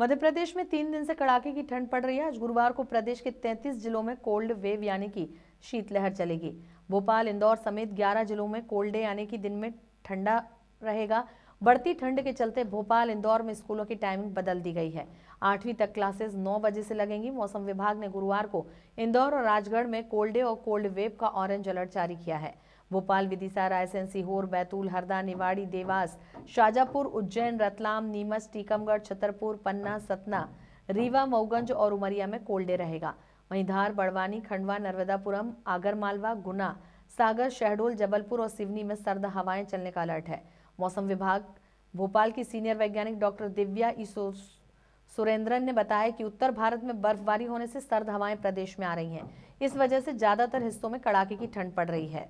मध्य प्रदेश में तीन दिन से कड़ाके की ठंड पड़ रही है आज गुरुवार को प्रदेश के 33 जिलों में कोल्ड वेव यानी कि शीतलहर चलेगी भोपाल इंदौर समेत 11 जिलों में कोल्ड डे यानी कि दिन में ठंडा रहेगा बढ़ती ठंड के चलते भोपाल इंदौर में स्कूलों की टाइमिंग बदल दी गई है आठवीं तक क्लासेस 9 बजे से लगेंगी मौसम विभाग ने गुरुवार को इंदौर और राजगढ़ में कोल्ड डे और कोल्ड वेव का ऑरेंज अलर्ट जारी किया है भोपाल विदिशा रायसेन सीहोर बैतूल हरदा निवाड़ी देवास शाजापुर उज्जैन रतलाम नीमच टीकमगढ़ छतरपुर पन्ना सतना रीवा मऊगंज और उमरिया में कोल्ड डे रहेगा वहीं धार बड़वानी खंडवा नर्मदापुरम आगरमालवा गुना सागर शहडोल जबलपुर और सिवनी में सर्द हवाएं चलने का अलर्ट है मौसम विभाग भोपाल की सीनियर वैज्ञानिक डॉक्टर दिव्या ईसो सुरेंद्रन ने बताया कि उत्तर भारत में बर्फबारी होने से सर्द हवाएं प्रदेश में आ रही हैं इस वजह से ज्यादातर हिस्सों में कड़ाके की ठंड पड़ रही है